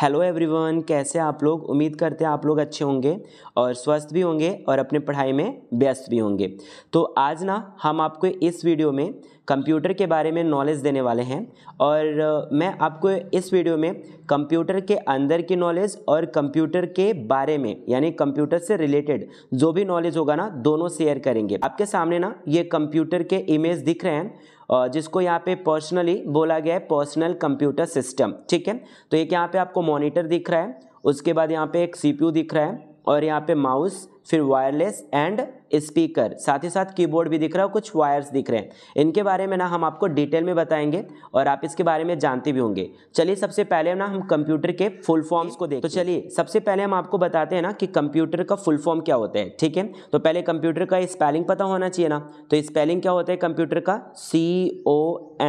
Hello everyone कैसे आप लोग उम्मीद करते हैं आप लोग अच्छे होंगे और स्वस्थ भी होंगे और अपने पढ़ाई में व्यस्त भी होंगे तो आज ना हम आपको इस वीडियो में कंप्यूटर के बारे में नॉलेज देने वाले हैं और मैं आपको इस वीडियो में कंप्यूटर के अंदर की नॉलेज और कंप्यूटर के बारे में यानी कंप्यूटर से रिलेटेड जो भी नॉलेज होगा ना दोनों शेयर करेंगे आपके सामने ना ये कंप्यूटर के इमेज दिख रहे हैं जिसको यहाँ पे पर्सनली बोला गया है पर्सनल कंप्यूटर सिस्टम ठीक है तो एक यहाँ पे आपको मॉनिटर दिख रहा है उसके बाद यहाँ पे एक सीपीयू दिख रहा है और यहाँ पे माउस फिर वायरलेस एंड स्पीकर साथ ही साथ कीबोर्ड भी दिख रहा है कुछ वायर्स दिख रहे हैं इनके बारे में ना हम आपको डिटेल में बताएंगे और आप इसके बारे में जानते भी होंगे चलिए सबसे पहले ना हम कंप्यूटर के फुल फॉर्म्स को देखें तो चलिए सबसे पहले हम आपको बताते हैं ना कि कंप्यूटर का फुल फॉर्म क्या होता है ठीक है तो पहले कंप्यूटर का स्पेलिंग पता होना चाहिए ना तो स्पेलिंग क्या होता है कंप्यूटर का C O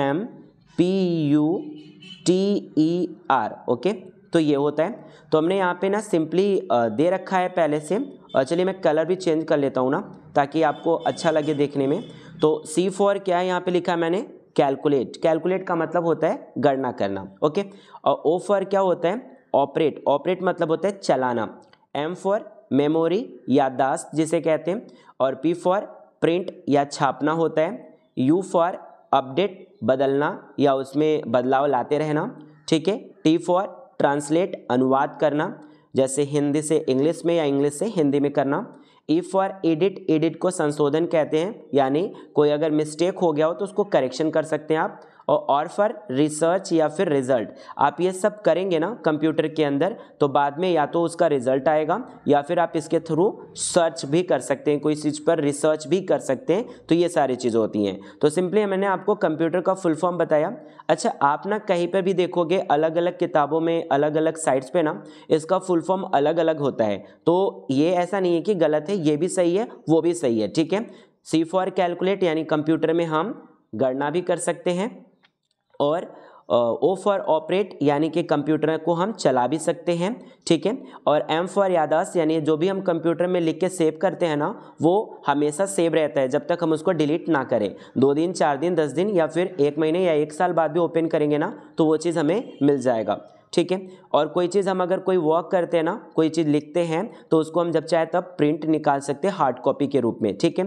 M P U T E R okay तो ये होता है तो हमने यहाँ पे ना सिंपली दे रखा है पहले से और चलिए मैं कलर भी चेंज कर लेता हूँ ना ताकि आपको अच्छा लगे देखने में तो सी क्या है यहाँ पे लिखा है मैंने कैलकुलेट कैलकुलेट का मतलब होता है गणना करना ओके और ओ फॉर क्या होता है ऑपरेट ऑपरेट मतलब होता है चलाना एम फॉर मेमोरी याददाश्त जिसे कहते हैं और पी फॉर प्रिंट या छापना होता है यू फॉर अपडेट बदलना या उसमें बदलाव लाते रहना ठीक है टी फॉर ट्रांसलेट अनुवाद करना जैसे हिंदी से इंग्लिश में या इंग्लिश से हिंदी में करना ई और एडिट एडिट को संशोधन कहते हैं यानी कोई अगर मिस्टेक हो गया हो तो उसको करेक्शन कर सकते हैं आप और, और फॉर रिसर्च या फिर रिजल्ट आप ये सब करेंगे ना कंप्यूटर के अंदर तो बाद में या तो उसका रिजल्ट आएगा या फिर आप इसके थ्रू सर्च भी कर सकते हैं कोई चीज़ पर रिसर्च भी कर सकते हैं तो ये सारी चीज़ें होती हैं तो सिंपली मैंने आपको कंप्यूटर का फुल फॉर्म बताया अच्छा आप ना कहीं पर भी देखोगे अलग अलग किताबों में अलग अलग साइट्स पर ना इसका फुल फॉर्म अलग अलग होता है तो ये ऐसा नहीं है कि गलत है ये भी सही है वो भी सही है ठीक है सी फॉर कैलकुलेट यानी कंप्यूटर में हम गणना भी कर सकते हैं और ओ फॉर ऑपरेट यानी कि कंप्यूटर को हम चला भी सकते हैं ठीक है और एम फॉर यादाश्त यानी जो भी हम कंप्यूटर में लिख के सेव करते हैं ना वो हमेशा सेव रहता है जब तक हम उसको डिलीट ना करें दो दिन चार दिन दस दिन या फिर एक महीने या एक साल बाद भी ओपन करेंगे ना तो वो चीज़ हमें मिल जाएगा ठीक है और कोई चीज़ हम अगर कोई वर्क करते हैं ना कोई चीज़ लिखते हैं तो उसको हम जब चाहे तब प्रिंट निकाल सकते हैं हार्ड कॉपी के रूप में ठीक है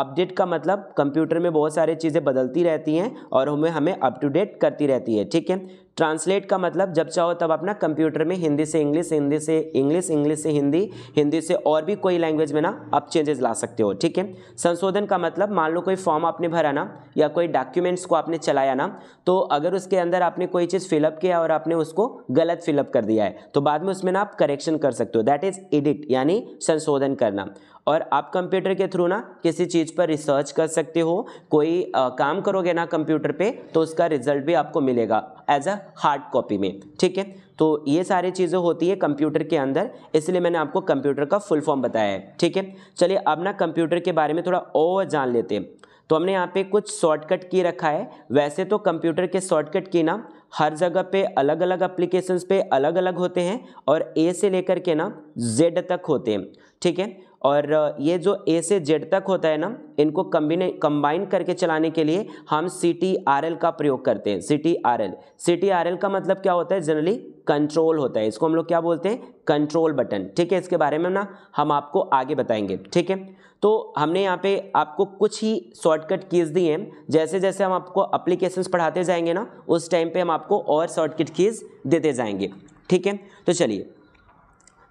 अपडेट का मतलब कंप्यूटर में बहुत सारी चीज़ें बदलती रहती हैं और हमें हमें अप टू डेट करती रहती है ठीक है ट्रांसलेट का मतलब जब चाहो तब अपना कंप्यूटर में हिंदी से इंग्लिश हिंदी से इंग्लिश इंग्लिश से हिंदी हिंदी से और भी कोई लैंग्वेज में ना आप चेंजेस ला सकते हो ठीक है संशोधन का मतलब मान लो कोई फॉर्म आपने भरा ना या कोई डॉक्यूमेंट्स को आपने चलाया ना तो अगर उसके अंदर आपने कोई चीज़ फिलअप किया और आपने उसको गलत फिलअप कर दिया है तो बाद में उसमें ना आप करेक्शन कर सकते हो दैट इज़ एडिट यानी संशोधन करना और आप कंप्यूटर के थ्रू ना किसी चीज़ पर रिसर्च कर सकते हो कोई आ, काम करोगे ना कंप्यूटर पे तो उसका रिजल्ट भी आपको मिलेगा एज अ हार्ड कॉपी में ठीक है तो ये सारी चीज़ें होती है कंप्यूटर के अंदर इसलिए मैंने आपको कंप्यूटर का फुल फॉर्म बताया है ठीक है चलिए अब ना कंप्यूटर के बारे में थोड़ा और जान लेते हैं तो हमने यहाँ पे कुछ शॉर्टकट की रखा है वैसे तो कंप्यूटर के शॉर्टकट की ना हर जगह पे अलग अलग एप्लीकेशंस पे अलग अलग होते हैं और ए से लेकर के ना जेड तक होते हैं ठीक है और ये जो ए से जेड तक होता है ना इनको कम्बिने कंबाइन करके चलाने के लिए हम सी टी आर एल का प्रयोग करते हैं C T R L C T R L का मतलब क्या होता है जनरली कंट्रोल होता है इसको हम लोग क्या बोलते हैं कंट्रोल बटन ठीक है इसके बारे में ना हम आपको आगे बताएंगे ठीक है तो हमने यहाँ पे आपको कुछ ही शॉर्टकट कीज़ दिए हैं जैसे जैसे हम आपको अप्लीकेशंस पढ़ाते जाएंगे ना उस टाइम पे हम आपको और शॉर्टकट कीज़ देते जाएंगे ठीक है तो चलिए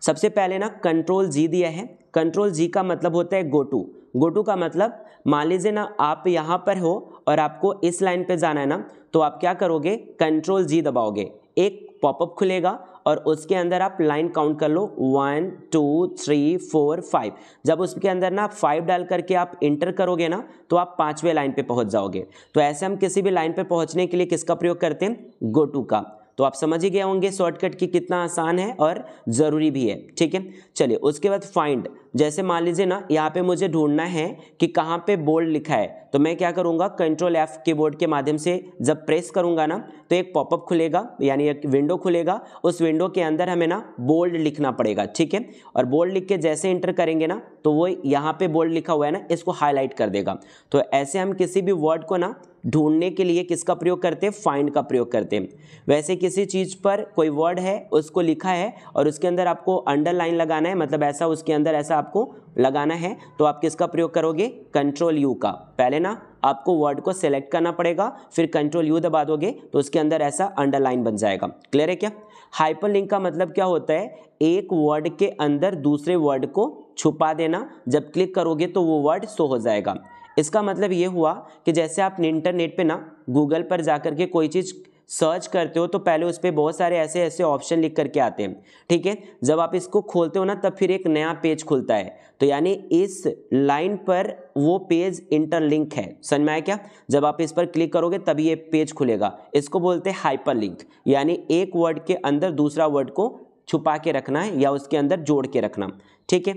सबसे पहले ना कंट्रोल जी दिया है कंट्रोल जी का मतलब होता है गो टू गो टू का मतलब मान लीजिए ना आप यहाँ पर हो और आपको इस लाइन पे जाना है ना तो आप क्या करोगे कंट्रोल जी दबाओगे एक पॉपअप खुलेगा और उसके अंदर आप लाइन काउंट कर लो one two three four five जब उसके अंदर ना फाइव डाल करके आप इंटर करोगे ना तो आप पाँचवें लाइन पे पहुंच जाओगे तो ऐसे हम किसी भी लाइन पे पहुंचने के लिए किसका प्रयोग करते हैं गो टू का तो आप समझ ही गए होंगे शॉर्टकट की कितना आसान है और ज़रूरी भी है ठीक है चलिए उसके बाद फाइंड जैसे मान लीजिए ना यहाँ पे मुझे ढूंढना है कि कहाँ पे बोल्ड लिखा है तो मैं क्या करूँगा कंट्रोल एफ कीबोर्ड के माध्यम से जब प्रेस करूँगा ना तो एक पॉपअप खुलेगा यानी एक विंडो खुलेगा उस विंडो के अंदर हमें ना बोल्ड लिखना पड़ेगा ठीक है और बोल्ड लिख के जैसे इंटर करेंगे ना तो वो यहाँ पे बोल्ड लिखा हुआ है ना इसको हाईलाइट कर देगा तो ऐसे हम किसी भी वर्ड को ना ढूंढने के लिए किसका प्रयोग करते हैं फाइंड का प्रयोग करते हैं वैसे किसी चीज़ पर कोई वर्ड है उसको लिखा है और उसके अंदर आपको अंडरलाइन लगाना है मतलब ऐसा उसके अंदर ऐसा आपको लगाना है तो आप किसका प्रयोग करोगे कंट्रोल यू का पहले ना आपको वर्ड को सेलेक्ट करना पड़ेगा फिर कंट्रोल यू दबा दोगे तो उसके अंदर ऐसा अंडरलाइन बन जाएगा क्लियर है क्या हाइपर लिंक का मतलब क्या होता है एक वर्ड के अंदर दूसरे वर्ड को छुपा देना जब क्लिक करोगे तो वो वर्ड शो हो जाएगा इसका मतलब ये हुआ कि जैसे आप इंटरनेट पे ना गूगल पर जाकर के कोई चीज़ सर्च करते हो तो पहले उस पर बहुत सारे ऐसे ऐसे ऑप्शन लिख करके आते हैं ठीक है जब आप इसको खोलते हो ना तब फिर एक नया पेज खुलता है तो यानी इस लाइन पर वो पेज इंटरलिंक है समझ में आया क्या जब आप इस पर क्लिक करोगे तभी ये पेज खुलेगा इसको बोलते हैं लिंक यानी एक वर्ड के अंदर दूसरा वर्ड को छुपा के रखना है या उसके अंदर जोड़ के रखना ठीक है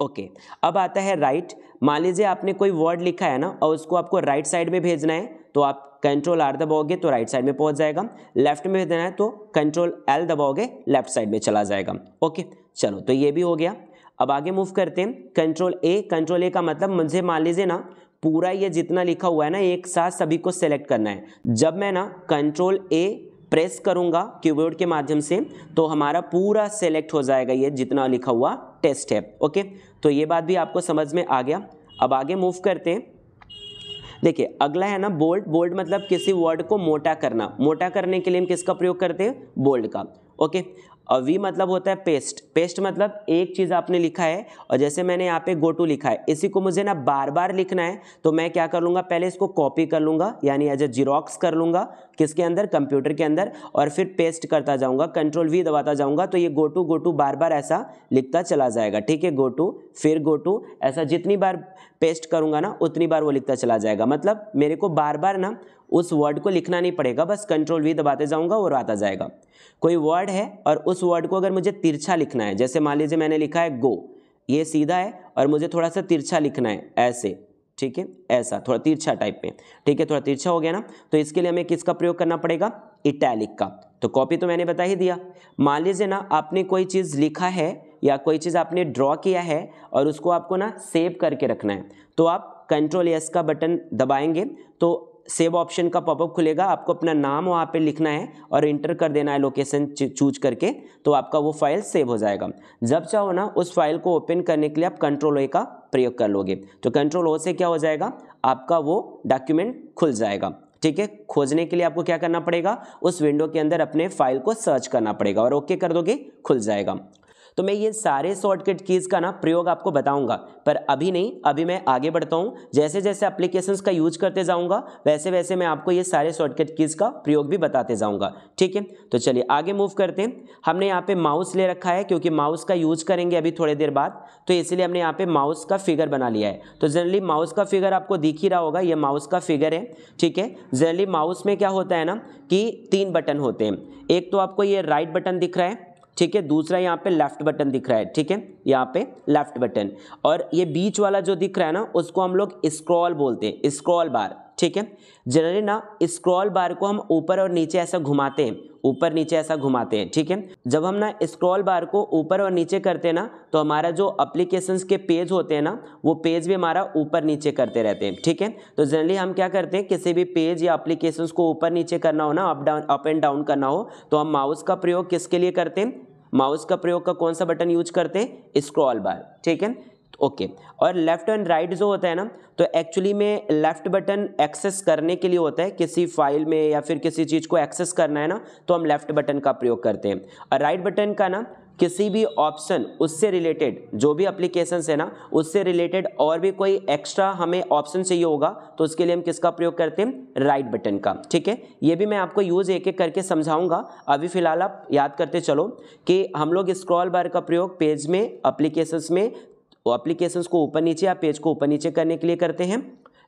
ओके okay. अब आता है राइट मान लीजिए आपने कोई वर्ड लिखा है ना और उसको आपको राइट साइड में भेजना है तो आप कंट्रोल आर दबाओगे तो राइट साइड में पहुंच जाएगा लेफ्ट में भेजना है तो कंट्रोल एल दबाओगे लेफ्ट साइड में चला जाएगा ओके okay. चलो तो ये भी हो गया अब आगे मूव करते हैं कंट्रोल ए कंट्रोल ए का मतलब मुझे मान लीजिए ना पूरा ये जितना लिखा हुआ है ना एक साथ सभी को सेलेक्ट करना है जब मैं ना कंट्रोल ए प्रेस करूंगा कीबोर्ड के माध्यम से तो हमारा पूरा सेलेक्ट हो जाएगा ये जितना लिखा हुआ टेस्ट है ओके तो ये बात भी आपको समझ में आ गया अब आगे मूव करते हैं देखिए अगला है ना बोल्ड बोल्ड मतलब किसी वर्ड को मोटा करना मोटा करने के लिए हम किसका प्रयोग करते हैं बोल्ड का ओके और वी मतलब होता है पेस्ट पेस्ट मतलब एक चीज़ आपने लिखा है और जैसे मैंने यहाँ पे गो टू लिखा है इसी को मुझे ना बार बार लिखना है तो मैं क्या कर लूँगा पहले इसको कॉपी कर लूँगा यानी एज अ जीरोक्स कर लूँगा किसके अंदर कंप्यूटर के अंदर और फिर पेस्ट करता जाऊँगा कंट्रोल वी दबाता जाऊँगा तो ये गो टू गो टू बार बार ऐसा लिखता चला जाएगा ठीक है गो टू फिर गो टू ऐसा जितनी बार पेस्ट करूँगा ना उतनी बार वो लिखता चला जाएगा मतलब मेरे को बार बार ना उस वर्ड को लिखना नहीं पड़ेगा बस कंट्रोल वी दबाते जाऊँगा और आता जाएगा कोई वर्ड है और उस वर्ड को अगर मुझे तिरछा लिखना है जैसे मान लीजिए मैंने लिखा है गो ये सीधा है और मुझे थोड़ा सा तिरछा लिखना है ऐसे ठीक है ऐसा थोड़ा तिरछा टाइप में ठीक है थोड़ा तिरछा हो गया ना तो इसके लिए हमें किसका प्रयोग करना पड़ेगा इटैलिक का तो कॉपी तो मैंने बता ही दिया मान लीजिए ना आपने कोई चीज़ लिखा है या कोई चीज़ आपने ड्रॉ किया है और उसको आपको ना सेव करके रखना है तो आप कंट्रोल एस का बटन दबाएंगे तो सेव ऑप्शन का पॉपअप खुलेगा आपको अपना नाम वहाँ पे लिखना है और इंटर कर देना है लोकेशन चूज करके तो आपका वो फाइल सेव हो जाएगा जब चाहो ना उस फाइल को ओपन करने के लिए आप कंट्रोल ए का प्रयोग कर लोगे तो कंट्रोल ओ से क्या हो जाएगा आपका वो डॉक्यूमेंट खुल जाएगा ठीक है खोजने के लिए आपको क्या करना पड़ेगा उस विंडो के अंदर अपने फाइल को सर्च करना पड़ेगा और ओके कर दोगे खुल जाएगा तो मैं ये सारे शॉर्टकट कीज़ का ना प्रयोग आपको बताऊंगा पर अभी नहीं अभी मैं आगे बढ़ता हूँ जैसे जैसे एप्लीकेशंस का यूज करते जाऊँगा वैसे वैसे मैं आपको ये सारे शॉर्टकट कीज़ का प्रयोग भी बताते जाऊँगा ठीक है तो चलिए आगे मूव करते हैं हमने यहाँ पर माउस ले रखा है क्योंकि माउस का यूज करेंगे अभी थोड़ी देर बाद तो इसलिए हमने यहाँ पे माउस का फिगर बना लिया है तो जनरली माउस का फिगर आपको दिख ही रहा होगा ये माउस का फिगर है ठीक है जनरली माउस में क्या होता है ना कि तीन बटन होते हैं एक तो आपको ये राइट बटन दिख रहा है ठीक है दूसरा यहाँ पे लेफ्ट बटन दिख रहा है ठीक है यहाँ पे लेफ्ट बटन और ये बीच वाला जो दिख रहा है ना उसको हम लोग स्क्रॉल बोलते हैं स्क्रॉल बार ठीक है जनरली ना स्क्रॉल बार को हम ऊपर और नीचे ऐसा घुमाते हैं ऊपर नीचे ऐसा घुमाते हैं ठीक है जब हम ना स्क्रॉल बार को ऊपर और नीचे करते हैं ना तो हमारा जो अप्लीकेशन के पेज होते हैं ना वो पेज भी हमारा ऊपर नीचे करते रहते हैं ठीक है तो जनरली हम क्या करते हैं किसी भी पेज या अप्लीकेशन को ऊपर नीचे करना हो ना up down up and down करना हो तो हम माउस का प्रयोग किसके लिए करते हैं माउस का प्रयोग का कौन सा बटन यूज करते हैं स्क्रॉल बार ठीक है ओके और लेफ़्ट एंड राइट जो होता है ना तो एक्चुअली में लेफ़्ट बटन एक्सेस करने के लिए होता है किसी फाइल में या फिर किसी चीज़ को एक्सेस करना है ना तो हम लेफ़्ट बटन का प्रयोग करते हैं और राइट right बटन का ना किसी भी ऑप्शन उससे रिलेटेड जो भी अप्लीकेशंस है ना उससे रिलेटेड और भी कोई एक्स्ट्रा हमें ऑप्शन चाहिए होगा तो उसके लिए हम किसका प्रयोग करते हैं राइट बटन का ठीक है ये भी मैं आपको यूज़ एक एक करके समझाऊंगा अभी फ़िलहाल आप याद करते चलो कि हम लोग स्क्रॉल बार का प्रयोग पेज में अप्लीकेशंस में वो अप्लीकेशंस को ऊपर नीचे या पेज को ऊपर नीचे करने के लिए करते हैं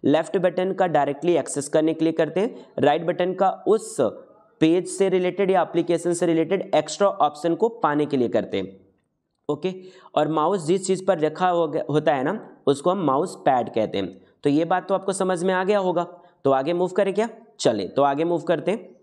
लेफ्ट बटन का डायरेक्टली एक्सेस करने के लिए करते हैं राइट right बटन का उस पेज से रिलेटेड या एप्लीकेशन से रिलेटेड एक्स्ट्रा ऑप्शन को पाने के लिए करते हैं ओके okay? और माउस जिस चीज़ पर रखा हो होता है ना उसको हम माउस पैड कहते हैं तो ये बात तो आपको समझ में आ गया होगा तो आगे मूव करें क्या चले तो आगे मूव करते हैं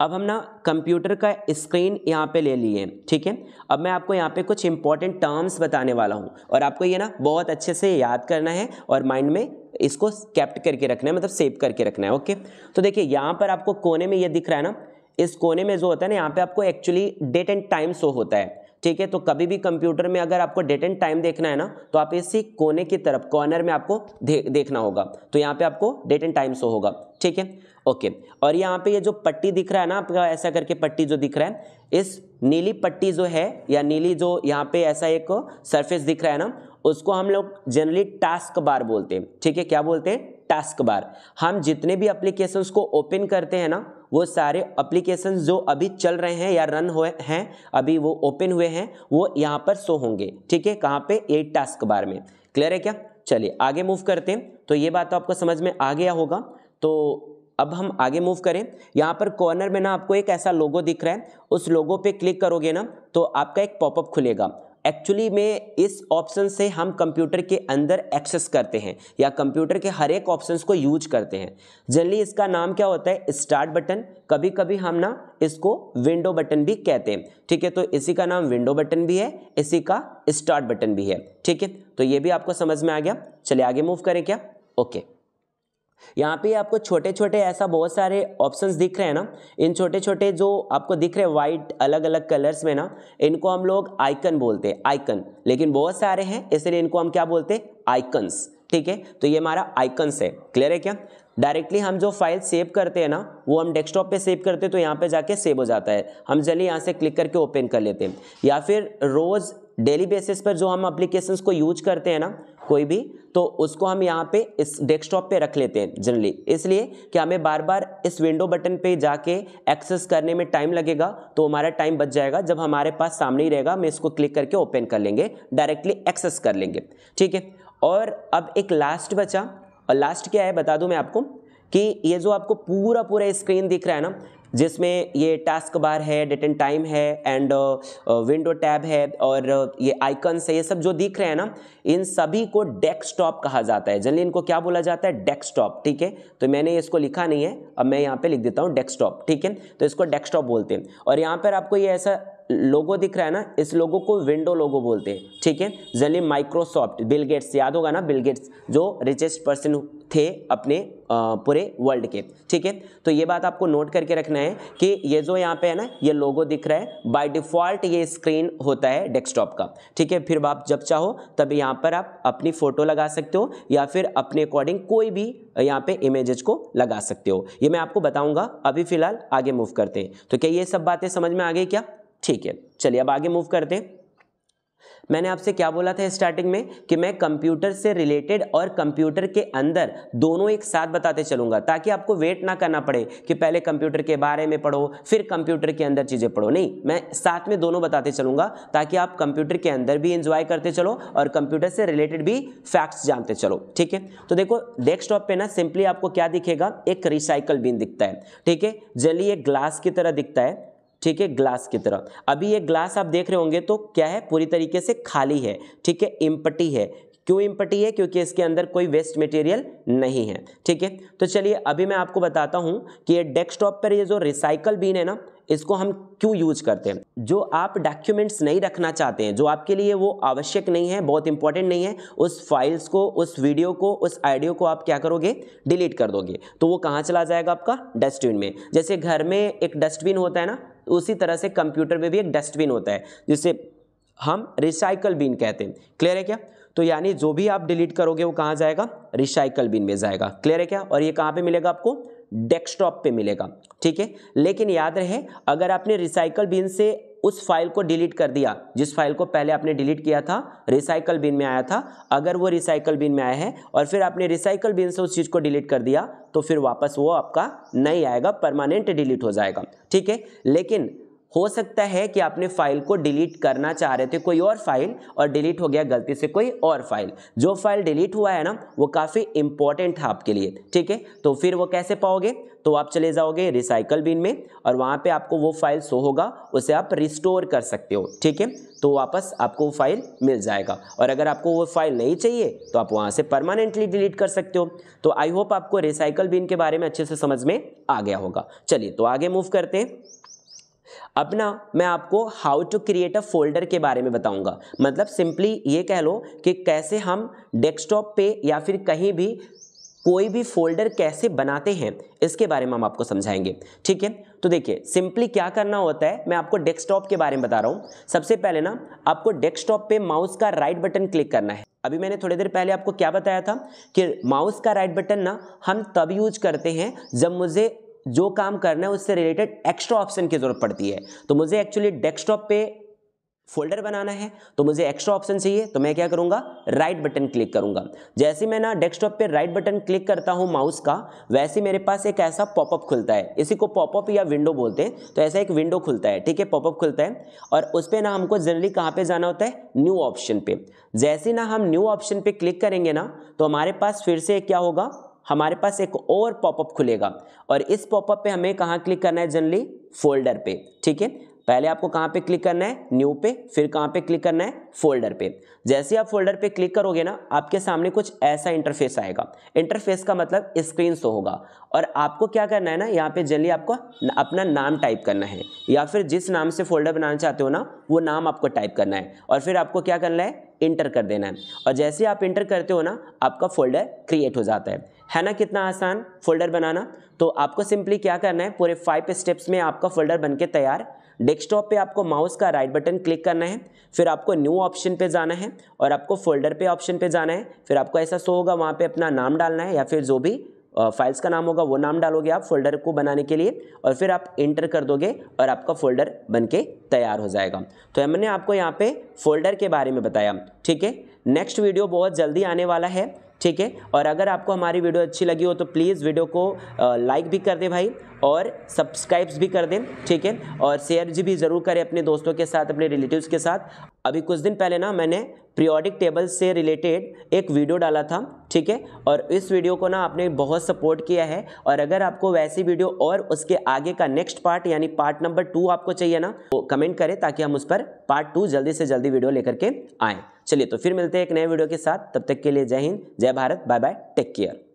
अब हम ना कंप्यूटर का स्क्रीन यहाँ पे ले लिए ठीक है अब मैं आपको यहाँ पे कुछ इंपॉर्टेंट टर्म्स बताने वाला हूँ और आपको ये ना बहुत अच्छे से याद करना है और माइंड में इसको कैप्ट करके रखना है मतलब सेव करके रखना है ओके तो देखिए यहाँ पर आपको कोने में ये दिख रहा है ना इस कोने में जो होता है ना यहाँ पे आपको actually date and time show होता है ठीक है तो कभी भी कंप्यूटर में अगर आपको डेट एंड टाइम देखना है ना तो आप इसी कोने की तरफ कॉर्नर में आपको दे, देखना होगा तो यहाँ पे आपको डेट एंड टाइम शो होगा ठीक है ओके और यहाँ पे ये यह जो पट्टी दिख रहा है ना आपका ऐसा करके पट्टी जो दिख रहा है इस नीली पट्टी जो है या नीली जो यहाँ पे ऐसा एक सरफेस दिख रहा है ना उसको हम लोग जनरली टास्क बार बोलते हैं ठीक है क्या बोलते हैं टास्क बार हम जितने भी अप्लीकेशन को ओपन करते हैं ना वो सारे अप्लीकेशन जो अभी चल रहे हैं या रन हुए हैं अभी वो ओपन हुए हैं वो यहाँ पर शो होंगे ठीक है कहाँ पे एट टास्क बार में क्लियर है क्या चलिए आगे मूव करते हैं तो ये बात तो आपको समझ में आ गया होगा तो अब हम आगे मूव करें यहाँ पर कॉर्नर में ना आपको एक ऐसा लोगो दिख रहा है उस लोगो पे क्लिक करोगे ना तो आपका एक पॉपअप खुलेगा एक्चुअली में इस ऑप्शन से हम कंप्यूटर के अंदर एक्सेस करते हैं या कंप्यूटर के हर एक ऑप्शन को यूज करते हैं जनरली इसका नाम क्या होता है स्टार्ट बटन कभी कभी हम ना इसको विंडो बटन भी कहते हैं ठीक है तो इसी का नाम विंडो बटन भी है इसी का स्टार्ट बटन भी है ठीक है तो ये भी आपको समझ में आ गया चलिए आगे मूव करें क्या ओके okay. यहाँ पे आपको छोटे छोटे ऐसा बहुत सारे ऑप्शंस दिख रहे हैं ना इन छोटे छोटे जो आपको दिख रहे हैं वाइट अलग अलग कलर्स में ना इनको हम लोग आइकन बोलते हैं आइकन लेकिन बहुत सारे हैं इसलिए इनको हम क्या बोलते हैं आइकन्स ठीक है तो ये हमारा आइकन्स है क्लियर है क्या डायरेक्टली हम जो फाइल सेव करते हैं ना वो हम डेस्कटॉप पे सेव करते हैं तो यहाँ पे जाके सेव हो जाता है हम जल्दी यहाँ से क्लिक करके ओपन कर लेते हैं या फिर रोज़ डेली बेसिस पर जो हम अप्लीकेशंस को यूज करते हैं ना कोई भी तो उसको हम यहाँ पे इस डेस्कटॉप पे रख लेते हैं जनरली इसलिए कि हमें बार बार इस विंडो बटन पे जाके एक्सेस करने में टाइम लगेगा तो हमारा टाइम बच जाएगा जब हमारे पास सामने ही रहेगा हम इसको क्लिक करके ओपन कर लेंगे डायरेक्टली एक्सेस कर लेंगे ठीक है और अब एक लास्ट बचा और लास्ट क्या है बता दूँ मैं आपको कि ये जो आपको पूरा पूरा स्क्रीन दिख रहा है ना जिसमें ये टास्क बार है डेट एंड टाइम है एंड विंडो टैब है और uh, ये आइकन्स है ये सब जो दिख रहे हैं ना इन सभी को डेस्कटॉप कहा जाता है जनरली इनको क्या बोला जाता है डेस्कटॉप ठीक है तो मैंने इसको लिखा नहीं है अब मैं यहाँ पे लिख देता हूँ डेस्कटॉप ठीक है तो इसको डेस्कटॉप बोलते हैं और यहाँ पर आपको ये ऐसा लोगो दिख रहा है ना इस लोगो को विंडो लोगो बोलते हैं ठीक है जनरली माइक्रोसॉफ्ट बिलगेट्स याद होगा ना बिलगेट्स जो रिचेस्ट पर्सन थे अपने पूरे वर्ल्ड के ठीक है तो ये बात आपको नोट करके रखना है कि ये जो यहाँ पे है ना ये लोगो दिख रहा है बाय डिफ़ॉल्ट ये स्क्रीन होता है डेस्कटॉप का ठीक है फिर आप जब चाहो तब यहाँ पर आप अपनी फ़ोटो लगा सकते हो या फिर अपने अकॉर्डिंग कोई भी यहाँ पे इमेजेस को लगा सकते हो ये मैं आपको बताऊँगा अभी फ़िलहाल आगे मूव करते हैं तो क्या ये सब बातें समझ में आ गई क्या ठीक है चलिए अब आगे मूव करते हैं मैंने आपसे क्या बोला था स्टार्टिंग में कि मैं कंप्यूटर से रिलेटेड और कंप्यूटर के अंदर दोनों एक साथ बताते चलूंगा ताकि आपको वेट ना करना पड़े कि पहले कंप्यूटर के बारे में पढ़ो फिर कंप्यूटर के अंदर चीज़ें पढ़ो नहीं मैं साथ में दोनों बताते चलूंगा ताकि आप कंप्यूटर के अंदर भी इंजॉय करते चलो और कंप्यूटर से रिलेटेड भी फैक्ट्स जानते चलो ठीक है तो देखो डेस्कटॉप पे ना सिंपली आपको क्या दिखेगा एक रिसाइकल बिन दिखता है ठीक है जल्दी एक ग्लास की तरह दिखता है ठीक है ग्लास की तरह अभी ये ग्लास आप देख रहे होंगे तो क्या है पूरी तरीके से खाली है ठीक है इम्पटी है क्यों इम्पटी है क्योंकि इसके अंदर कोई वेस्ट मटेरियल नहीं है ठीक है तो चलिए अभी मैं आपको बताता हूँ कि ये डेस्कटॉप पर ये जो रिसाइकल बीन है ना इसको हम क्यों यूज करते हैं जो आप डॉक्यूमेंट्स नहीं रखना चाहते हैं जो आपके लिए वो आवश्यक नहीं है बहुत इंपॉर्टेंट नहीं है उस फाइल्स को उस वीडियो को उस आइडियो को आप क्या करोगे डिलीट कर दोगे तो वो कहाँ चला जाएगा आपका डस्टबिन में जैसे घर में एक डस्टबिन होता है ना उसी तरह से कंप्यूटर में भी एक डस्टबिन होता है जिसे हम रिसाइकल बिन कहते हैं क्लियर है क्या तो यानी जो भी आप डिलीट करोगे वो कहाँ जाएगा रिसाइकल बिन में जाएगा क्लियर है क्या और ये कहाँ पे मिलेगा आपको डेस्कटॉप पे मिलेगा ठीक है लेकिन याद रहे अगर आपने रिसाइकल बिन से उस फाइल को डिलीट कर दिया जिस फाइल को पहले आपने डिलीट किया था रिसाइकल बिन में आया था अगर वो रिसाइकल बिन में आया है और फिर आपने रिसाइकल बिन से उस चीज़ को डिलीट कर दिया तो फिर वापस वो आपका नहीं आएगा परमानेंट डिलीट हो जाएगा ठीक है लेकिन हो सकता है कि आपने फाइल को डिलीट करना चाह रहे थे कोई और फाइल और डिलीट हो गया गलती से कोई और फाइल जो फाइल डिलीट हुआ है ना वो काफ़ी इंपॉर्टेंट था आपके लिए ठीक है तो फिर वो कैसे पाओगे तो आप चले जाओगे रिसाइकल बिन में और वहाँ पे आपको वो फाइल शो होगा उसे आप रिस्टोर कर सकते हो ठीक है तो वापस आपको वो फाइल मिल जाएगा और अगर आपको वो फाइल नहीं चाहिए तो आप वहाँ से परमानेंटली डिलीट कर सकते हो तो आई होप आपको रिसाइकल बिन के बारे में अच्छे से समझ में आ गया होगा चलिए तो आगे मूव करते हैं अब ना मैं आपको how to create a folder के बारे में बताऊंगा मतलब सिंपली ये कह लो कि कैसे हम डेस्कटॉप पे या फिर कहीं भी कोई भी फोल्डर कैसे बनाते हैं इसके बारे में हम आपको समझाएंगे ठीक है तो देखिए सिंपली क्या करना होता है मैं आपको डेस्कटॉप के बारे में बता रहा हूँ सबसे पहले ना आपको डेस्कटॉप पे माउस का राइट बटन क्लिक करना है अभी मैंने थोड़ी देर पहले आपको क्या बताया था कि माउस का राइट बटन ना हम तब यूज करते हैं जब मुझे जो काम करना है उससे रिलेटेड एक्स्ट्रा ऑप्शन की ज़रूरत पड़ती है तो मुझे एक्चुअली डेस्कटॉप पे फोल्डर बनाना है तो मुझे एक्स्ट्रा ऑप्शन चाहिए तो मैं क्या करूंगा राइट बटन क्लिक करूंगा जैसे मैं ना डेस्कटॉप पे राइट बटन क्लिक करता हूं माउस का वैसे मेरे पास एक ऐसा पॉपअप खुलता है इसी को पॉपअप या विंडो बोलते हैं तो ऐसा एक विंडो खुलता है ठीक है पॉपअप खुलता है और उस पर ना हमको जनरली कहाँ पर जाना होता है न्यू ऑप्शन पे जैसे ना हम न्यू ऑप्शन पे क्लिक करेंगे ना तो हमारे पास फिर से क्या होगा हमारे पास एक और पॉपअप खुलेगा और इस पॉपअप पे हमें कहाँ क्लिक करना है जनरली फोल्डर पे ठीक है पहले आपको कहाँ पे क्लिक करना है न्यू पे फिर कहाँ पे क्लिक करना है फोल्डर पे जैसे आप फोल्डर पे क्लिक करोगे ना आपके सामने कुछ ऐसा इंटरफेस आएगा इंटरफेस का मतलब स्क्रीन शो होगा और आपको क्या करना है ना यहाँ पे जल्दी आपको अपना नाम टाइप करना है या फिर जिस नाम से फोल्डर बनाना चाहते हो ना वो नाम आपको टाइप करना है और फिर आपको क्या करना है इंटर कर देना है और जैसे आप इंटर करते हो ना आपका फोल्डर क्रिएट हो जाता है है ना कितना आसान फोल्डर बनाना तो आपको सिंपली क्या करना है पूरे फाइव स्टेप्स में आपका फोल्डर बनके तैयार डेस्कटॉप पे आपको माउस का राइट बटन क्लिक करना है फिर आपको न्यू ऑप्शन पे जाना है और आपको फोल्डर पे ऑप्शन पे जाना है फिर आपको ऐसा सो होगा वहाँ पे अपना नाम डालना है या फिर जो भी फाइल्स का नाम होगा वो नाम डालोगे आप फोल्डर को बनाने के लिए और फिर आप इंटर कर दोगे और आपका फोल्डर बन के तैयार हो जाएगा तो हमने आपको यहाँ पे फोल्डर के बारे में बताया ठीक है नेक्स्ट वीडियो बहुत जल्दी आने वाला है ठीक है और अगर आपको हमारी वीडियो अच्छी लगी हो तो प्लीज़ वीडियो को लाइक भी कर दें भाई और सब्सक्राइब्स भी कर दें ठीक है और शेयर जी भी ज़रूर करें अपने दोस्तों के साथ अपने रिलेटिव्स के साथ अभी कुछ दिन पहले ना मैंने प्रियोडिक टेबल से रिलेटेड एक वीडियो डाला था ठीक है और इस वीडियो को ना आपने बहुत सपोर्ट किया है और अगर आपको वैसी वीडियो और उसके आगे का नेक्स्ट पार्ट यानी पार्ट नंबर टू आपको चाहिए ना वो कमेंट करें ताकि हम उस पर पार्ट टू जल्दी से जल्दी वीडियो लेकर के आएँ चलिए तो फिर मिलते हैं एक नए वीडियो के साथ तब तक के लिए जय हिंद जय Bharat bye bye take care